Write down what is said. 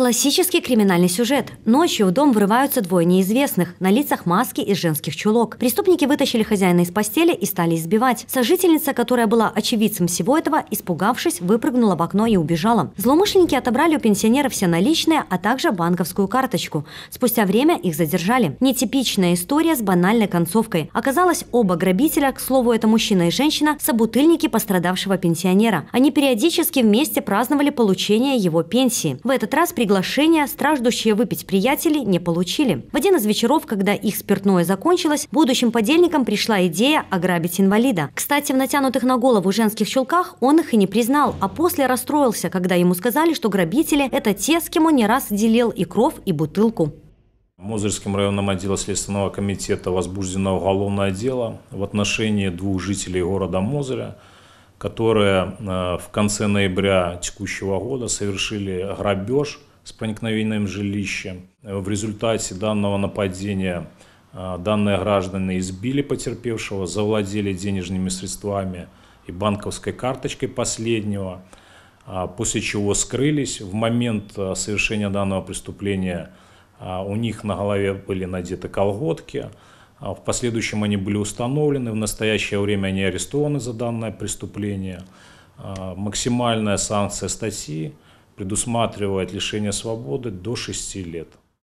Классический криминальный сюжет. Ночью в дом врываются двое неизвестных, на лицах маски из женских чулок. Преступники вытащили хозяина из постели и стали избивать. Сожительница, которая была очевидцем всего этого, испугавшись, выпрыгнула в окно и убежала. Злоумышленники отобрали у пенсионера все наличные, а также банковскую карточку. Спустя время их задержали. Нетипичная история с банальной концовкой. Оказалось, оба грабителя, к слову, это мужчина и женщина, собутыльники пострадавшего пенсионера. Они периодически вместе праздновали получение его пенсии. В этот раз пригласили Приглашения страждущие выпить приятели не получили. В один из вечеров, когда их спиртное закончилось, будущим подельникам пришла идея ограбить инвалида. Кстати, в натянутых на голову женских щелках он их и не признал, а после расстроился, когда ему сказали, что грабители – это те, с кем он не раз делил и кровь и бутылку. Мозырским районным отделом Следственного комитета возбуждено уголовное дело в отношении двух жителей города Мозыря, которые э, в конце ноября текущего года совершили грабеж – с проникновением жилища. В результате данного нападения а, данные граждане избили потерпевшего, завладели денежными средствами и банковской карточкой последнего, а, после чего скрылись. В момент а, совершения данного преступления у них на голове были надеты колготки, в последующем они были установлены, в настоящее время они арестованы за данное преступление. Максимальная санкция статьи предусматривает лишение свободы до 6 лет.